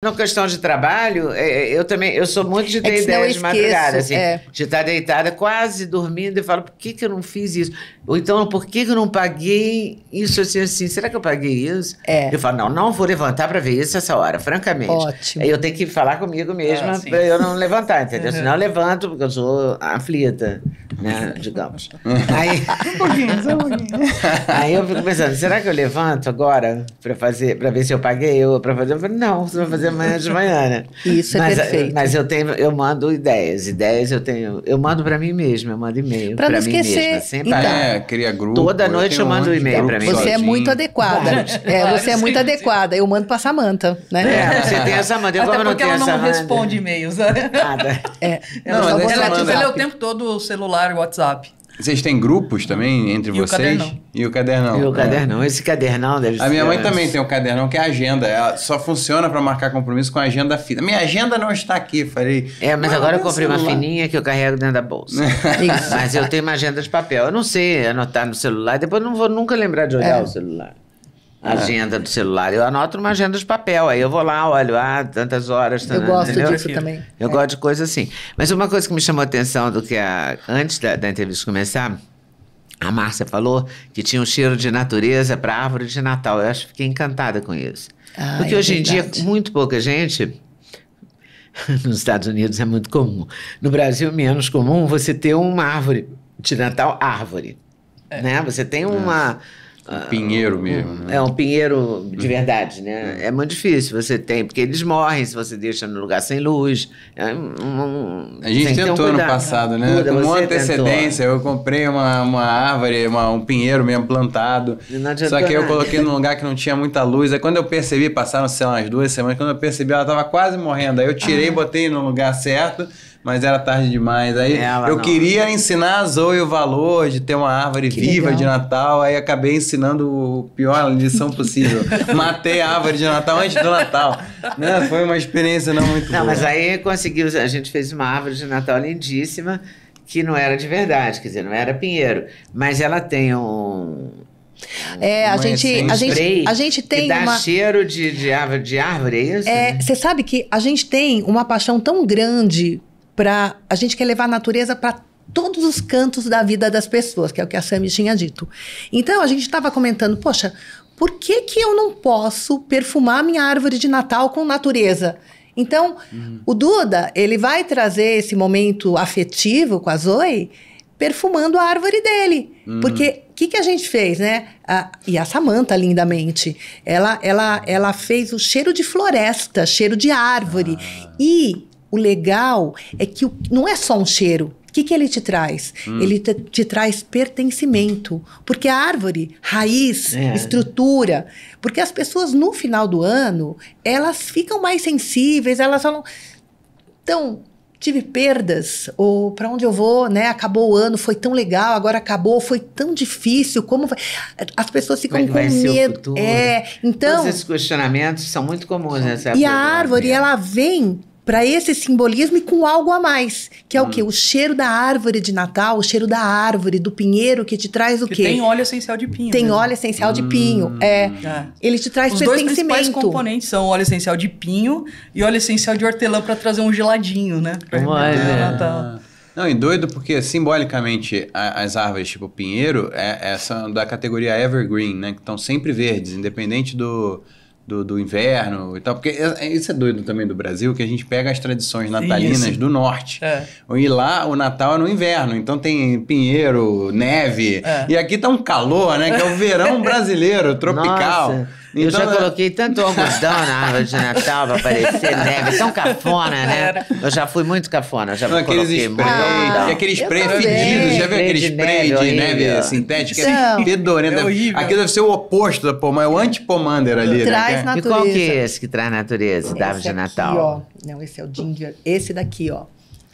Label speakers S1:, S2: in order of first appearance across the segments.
S1: Na questão de trabalho, é, é, eu também eu sou muito de é ter é ideias de madrugada, assim, é. de estar deitada quase dormindo e falo, por que, que eu não fiz isso? Ou então, por que, que eu não paguei isso assim, assim? Será que eu paguei isso? É. Eu falo, não, não vou levantar para ver isso essa hora, francamente. Ótimo. Eu tenho que falar comigo mesma ah, para eu não levantar, entendeu? Uhum. Senão eu levanto, porque eu sou aflita né? Digamos. Aí,
S2: um pouquinho, só um pouquinho.
S1: Aí eu fico pensando, será que eu levanto agora para fazer, para ver se eu paguei ou para fazer? Eu falei, não, você vai fazer amanhã de manhã, né? Isso é mas, é perfeito. Mas eu tenho, eu mando ideias, ideias eu tenho, eu mando para mim mesmo, eu mando e-mail para mim esquecer. mesma, sem então, parar. Então, é, cria grupo. Toda noite eu, mando um e-mail para
S2: mim. Você é muito adequada. é, você é muito adequada. Eu mando para Samantha, né? É, você
S3: tem a Samantha, eu Até porque ela não responde e-mails. Nada. É, não, ela, é ela, ela é o tempo todo o celular WhatsApp.
S4: Vocês têm grupos também entre e vocês? O e o cadernão. E o cadernão. É. Esse
S1: cadernão deve A minha mãe também
S4: tem um cadernão que é agenda. Ela só funciona para marcar compromisso
S1: com a agenda fina. Minha agenda não está aqui, falei. É, mas, mas agora eu comprei celular. uma fininha que eu carrego dentro da bolsa. mas eu tenho uma agenda de papel. Eu não sei anotar no celular, depois não vou nunca lembrar de olhar é. o celular. É. Agenda do celular. Eu anoto uma agenda de papel. Aí eu vou lá, olho, ah, tantas horas. Tá, eu gosto entendeu? disso também. Eu é. gosto de coisa assim. Mas uma coisa que me chamou a atenção do que a, antes da, da entrevista começar, a Márcia falou que tinha um cheiro de natureza para árvore de Natal. Eu acho que fiquei encantada com isso.
S2: Ah, Porque é hoje verdade. em
S1: dia, muito pouca gente. Nos Estados Unidos é muito comum. No Brasil, menos comum você ter uma árvore de Natal, árvore. É. Né? Você tem uma. Nossa um
S4: pinheiro ah, mesmo.
S1: Né? É um pinheiro de verdade, né? Hum. É muito difícil. Você tem, porque eles morrem se você deixa no lugar sem luz. É um, a gente tentou um ano passado, né? Muda, Com uma antecedência,
S4: tentou. eu comprei uma, uma árvore, uma, um pinheiro mesmo plantado.
S1: Só que eu coloquei
S4: num lugar que não tinha muita luz. Aí quando eu percebi, passaram, sei lá, umas duas semanas, quando eu percebi, ela estava quase morrendo. Aí eu tirei, ah. botei no lugar certo mas era tarde demais. Aí Ela eu não. queria ensinar a Zoe o valor de ter uma árvore que viva legal. de Natal, aí acabei ensinando o pior lição possível.
S1: Matei a árvore de Natal antes do Natal. Né? Foi uma experiência não muito não, boa. Mas aí conseguimos, a gente fez uma árvore de Natal lindíssima, que não era de verdade, quer dizer, não era pinheiro, mas ela tem um
S2: é, a gente, a gente, a gente tem que dá uma...
S1: cheiro de, de, árvore, de árvore, é isso? É,
S2: você né? sabe que a gente tem uma paixão tão grande para a gente quer levar a natureza para todos os cantos da vida das pessoas, que é o que a Sami tinha dito. Então a gente estava comentando, poxa, por que que eu não posso perfumar minha árvore de Natal com natureza? Então, uhum. o Duda, ele vai trazer esse momento afetivo com a Zoe, perfumando a árvore dele. Uhum. Porque o que, que a gente fez, né? A, e a Samanta, lindamente, ela, ela, ela fez o cheiro de floresta, cheiro de árvore. Ah. E o legal é que o, não é só um cheiro. O que, que ele te traz? Hum. Ele te, te, traz pertencimento. Porque a árvore, raiz, é. estrutura. Porque as pessoas, no final do ano, elas ficam mais sensíveis, elas falam. Então, tive perdas, ou para onde eu vou, né? Acabou o ano, foi tão legal, agora acabou, foi tão difícil, como vai? As pessoas ficam com vai medo. é, então. Todos esses
S1: questionamentos são muito comuns nessa época. E a
S2: árvore, né? ela vem para esse simbolismo e com algo a mais, que é hum. o que O cheiro da árvore de Natal, o cheiro da árvore, do pinheiro que te traz o que quê? Tem
S3: óleo essencial de pinho. Tem né? óleo
S2: essencial de pinho. Hum, é,
S3: é, Ele te traz Os pertencimento. Os dois principais componentes são óleo essencial de pinho e óleo essencial de hortelã para trazer um geladinho, né? Pra é. Né? Natal.
S4: Não, e doido porque simbolicamente a, as árvores tipo pinheiro é, é, são da categoria evergreen, né? Que estão sempre verdes, independente do do, do, inverno e tal. Porque é, é, isso é doido também do Brasil, que a gente pega as tradições natalinas do norte. É. E lá o Natal é no inverno, então tem pinheiro, neve. É. E aqui tá um calor, né? Que é o verão
S1: brasileiro, tropical. Nossa. Então, eu já então, é. coloquei tanto algodão na árvore de Natal pra parecer neve, tão cafona, né? Eu já fui muito cafona, já não, coloquei spray, muito ah, algodão. E aquele spray fedido, já viu aquele spray de neve, neve sintética? Então, é fedorento. É né? Aqui deve
S4: ser o oposto da pomada, é o anti-pomander ali. Né? Traz né? natureza. E qual que é esse que traz natureza da árvore de Natal?
S2: Ó. Não, esse é o ginger. Esse daqui, ó.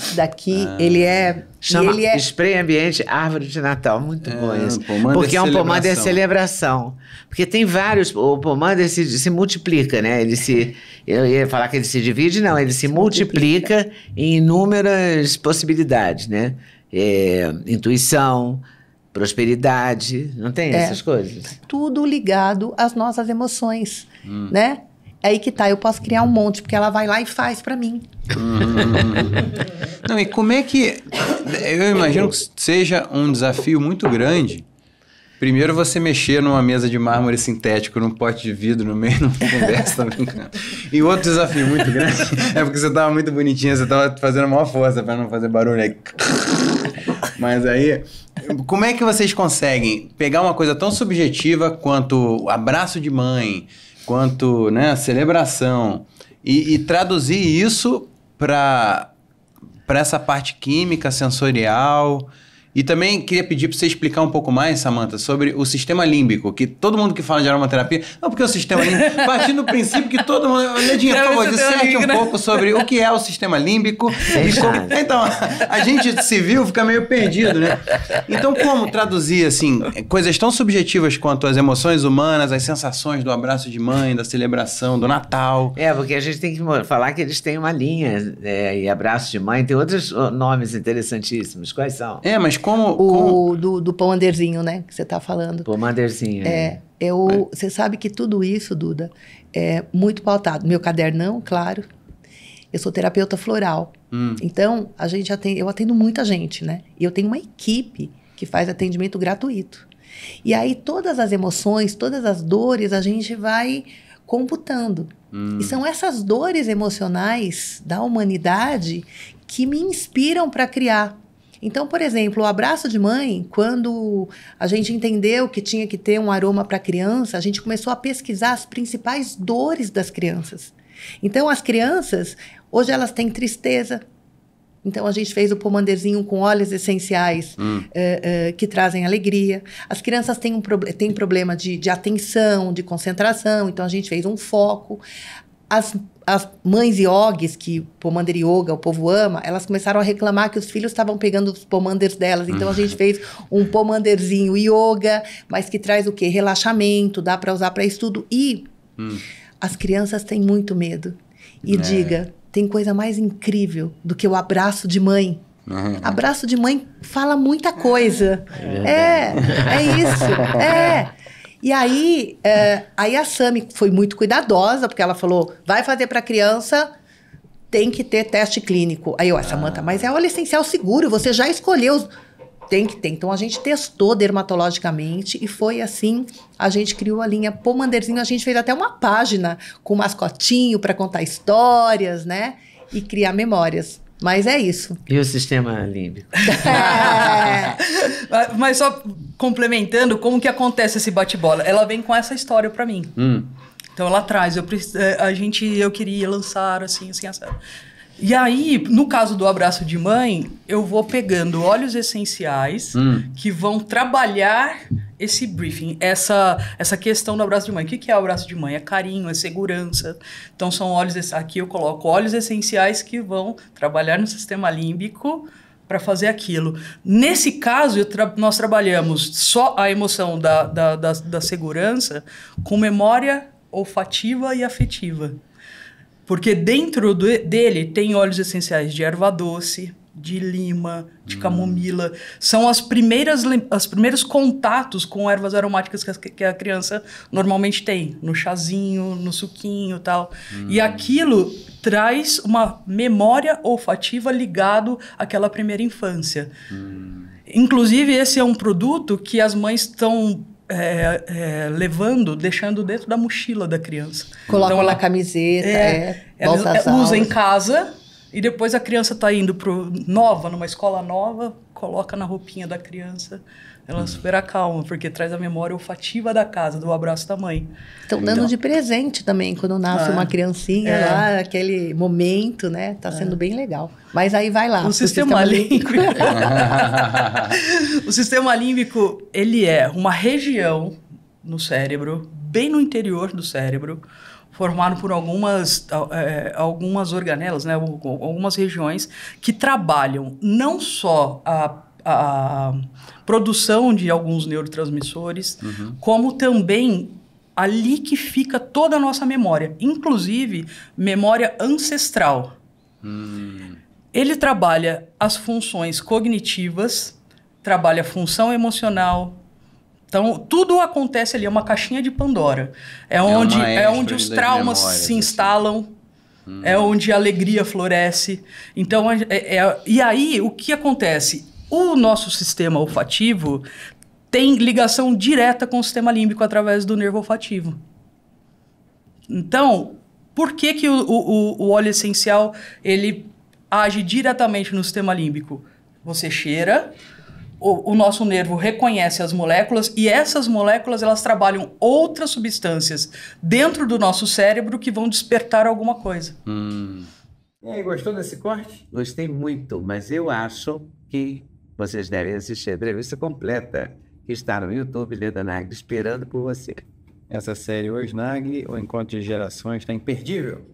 S2: Esse daqui, ah. ele é. Chama ele é...
S1: spray ambiente árvore de Natal. Muito é, bom isso. Porque é um é pomada de é celebração. Porque tem vários. O pomada se, se multiplica, né? Ele se. Eu ia falar que ele se divide, não. Ele se, se multiplica, multiplica em inúmeras possibilidades, né? É, intuição, prosperidade, não tem é, essas coisas?
S2: Tudo ligado às nossas emoções, hum. né? É aí que tá, eu posso criar um monte, porque ela vai lá e faz para mim. Não, e como é que.
S4: Eu imagino que seja um desafio muito grande. Primeiro você mexer numa mesa de mármore sintético, num pote de vidro no meio, não conversa, tá brincando. E outro desafio muito grande é porque você tava muito bonitinha, você tava fazendo a maior força para não fazer barulho aí. Mas aí, como é que vocês conseguem pegar uma coisa tão subjetiva quanto abraço de mãe, quanto né, celebração. E, e traduzir isso para essa parte química, sensorial, e também queria pedir para você explicar um pouco mais, Samantha, sobre o sistema límbico, que todo mundo que fala de aromaterapia. Não, porque o sistema límbico. Partindo do princípio que todo mundo. Ledinha, por favor, é disserte um né? pouco sobre o que é o sistema límbico. então, a gente se viu, fica meio perdido, né? Então, como traduzir, assim, coisas tão subjetivas quanto as emoções
S1: humanas, as sensações do abraço de mãe, da celebração, do Natal? É, porque a gente tem que falar que eles têm uma linha, é, e abraço de mãe, tem outros nomes interessantíssimos. Quais são? É, mas
S2: como. O como... Do, do pão anderzinho, né? Que você está falando.
S1: Pão anderzinho. É, é.
S2: Eu, é. Você sabe que tudo isso, Duda, é muito pautado. Meu cadernão, claro. Eu sou terapeuta floral. Hum. Então, a gente atende, eu atendo muita gente, né? E eu tenho uma equipe que faz atendimento gratuito. E aí, todas as emoções, todas as dores, a gente vai computando. Hum. E são essas dores emocionais da humanidade que me inspiram para criar. Então, por exemplo, o abraço de mãe, quando a gente entendeu que tinha que ter um aroma para criança, a gente começou a pesquisar as principais dores das crianças. Então, as crianças, hoje elas têm tristeza, então a gente fez o pomandezinho com óleos essenciais hum. Eh, eh, que trazem alegria. As crianças têm um têm problema de, de atenção, de concentração, então a gente fez um foco. As as mães yogis, que Pomander Yoga, o povo ama, elas começaram a reclamar que os filhos estavam pegando os pomanders delas. Então a gente uhum. fez um pomanderzinho yoga, mas que traz o quê? Relaxamento, dá para usar para estudo. E hum. as crianças têm muito medo. E é. diga, tem coisa mais incrível do que o abraço de mãe. Uhum. Abraço de mãe fala muita coisa. É, é, é isso. É. E aí, é, aí a Sami foi muito cuidadosa, porque ela falou: vai fazer para criança, tem que ter teste clínico. Aí eu, essa ah. manta, mas é óleo essencial seguro, você já escolheu. Tem que ter. Então a gente testou dermatologicamente e foi assim. A gente criou a linha Pomanderzinho, a gente fez até uma página com mascotinho para contar histórias, né? E criar memórias. Mas é isso.
S1: E o sistema límbico?
S3: é. mas só complementando como que acontece esse bate-bola. Ela vem com essa história para mim. Hum. Então ela traz, eu eh, a gente eu queria lançar assim, assim, assim. E aí, no caso do abraço de mãe, eu vou pegando óleos essenciais hum. que vão trabalhar esse briefing, essa, essa questão do abraço de mãe. O que, que é o abraço de mãe? É carinho, é segurança. Então, são óleos. Aqui eu coloco óleos essenciais que vão trabalhar no sistema límbico para fazer aquilo. Nesse caso, tra nós trabalhamos só a emoção da, da, da, da segurança com memória olfativa e afetiva. Porque dentro do, dele tem óleos essenciais de erva doce, de lima, de hum. camomila. São as primeiras, as primeiros contatos com ervas aromáticas que a, que a criança normalmente tem, no chazinho, no suquinho, tal. Hum. E aquilo traz uma memória olfativa ligado àquela primeira infância. Hum. Inclusive esse é um produto que as mães estão é, é, levando, deixando dentro da mochila da criança.
S2: Coloca então, ela, na camiseta, é, é, volta ela, usa aulas. em
S3: casa e depois a criança está indo pro nova, numa escola nova, coloca na roupinha da criança, ela hum. a calma, porque traz a memória olfativa da casa, do abraço da mãe. Estão dando então, de
S2: presente também, quando nasce ah. uma criancinha é. lá, aquele momento, né? Tá é. sendo bem legal. Mas aí vai lá. O sistema, sistema límbico.
S3: o sistema límbico, ele é uma região no cérebro, bem no interior do cérebro, formado por algumas, é, algumas organelas, né, algumas regiões que trabalham não só a, a produção de alguns neurotransmissores, uhum. como também ali que fica toda a nossa memória, inclusive memória ancestral. Hum. Ele trabalha as funções cognitivas, trabalha a função emocional, então, tudo acontece ali, é uma caixinha de Pandora. É, é onde, é onde os traumas memórias, se assim. instalam, assim. é onde a alegria floresce. Então, é, é, e aí, o que acontece? O nosso sistema olfativo tem ligação direta com o sistema límbico através do nervo olfativo. Então, por que, que o, o, o óleo essencial ele age diretamente no sistema límbico? Você cheira, o, o, nosso nervo reconhece as moléculas e essas moléculas elas trabalham outras substâncias dentro do nosso cérebro que vão despertar alguma coisa. Hum. E aí, gostou desse corte?
S1: Gostei muito, mas
S3: eu acho que
S1: vocês devem assistir a entrevista completa que está no YouTube Leda Nagli esperando por você.
S4: Essa série hoje, Nagli, o Encontro de Gerações, está imperdível.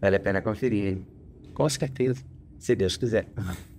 S4: Vale a pena conferir, hein? Com certeza, se Deus quiser.